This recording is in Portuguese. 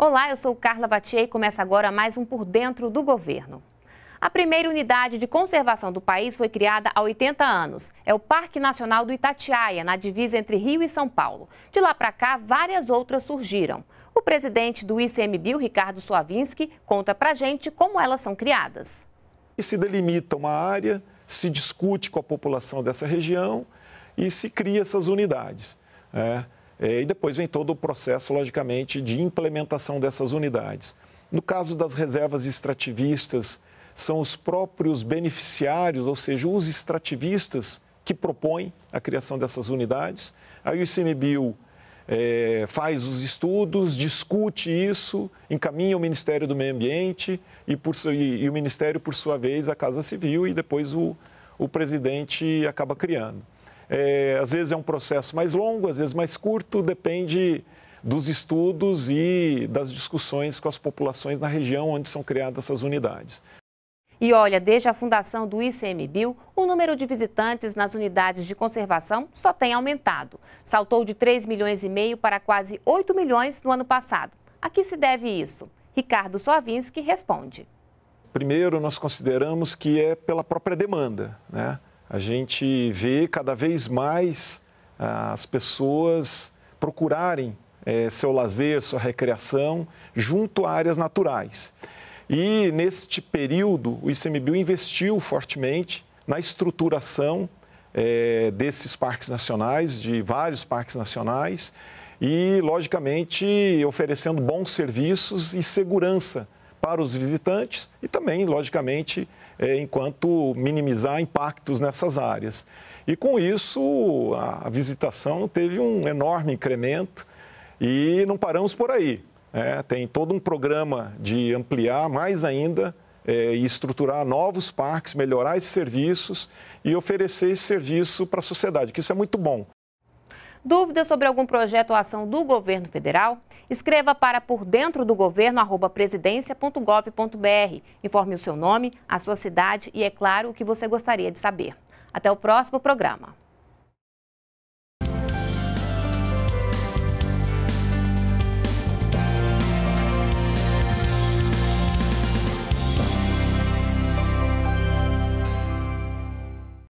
Olá, eu sou Carla Batier e começa agora mais um Por Dentro do Governo. A primeira unidade de conservação do país foi criada há 80 anos. É o Parque Nacional do Itatiaia, na divisa entre Rio e São Paulo. De lá para cá, várias outras surgiram. O presidente do ICMBio, Ricardo Suavinski, conta pra gente como elas são criadas. E se delimita uma área, se discute com a população dessa região e se cria essas unidades. É. É, e depois vem todo o processo, logicamente, de implementação dessas unidades. No caso das reservas extrativistas, são os próprios beneficiários, ou seja, os extrativistas, que propõem a criação dessas unidades. Aí o ICMBio é, faz os estudos, discute isso, encaminha o Ministério do Meio Ambiente e, por, e, e o Ministério, por sua vez, a Casa Civil e depois o, o presidente acaba criando. É, às vezes é um processo mais longo, às vezes mais curto, depende dos estudos e das discussões com as populações na região onde são criadas essas unidades. E olha, desde a fundação do ICMBio, o número de visitantes nas unidades de conservação só tem aumentado. Saltou de 3 milhões e meio para quase 8 milhões no ano passado. A que se deve isso? Ricardo Soavinski responde. Primeiro, nós consideramos que é pela própria demanda, né? a gente vê cada vez mais ah, as pessoas procurarem é, seu lazer, sua recreação junto a áreas naturais. E neste período, o ICMBio investiu fortemente na estruturação é, desses parques nacionais, de vários parques nacionais, e, logicamente, oferecendo bons serviços e segurança para os visitantes e também, logicamente, é, enquanto minimizar impactos nessas áreas. E com isso, a visitação teve um enorme incremento e não paramos por aí. É, tem todo um programa de ampliar mais ainda é, e estruturar novos parques, melhorar esses serviços e oferecer esse serviço para a sociedade, que isso é muito bom. Dúvidas sobre algum projeto ou ação do governo federal? Escreva para por dentro do governo presidência.gov.br. Informe o seu nome, a sua cidade e, é claro, o que você gostaria de saber. Até o próximo programa.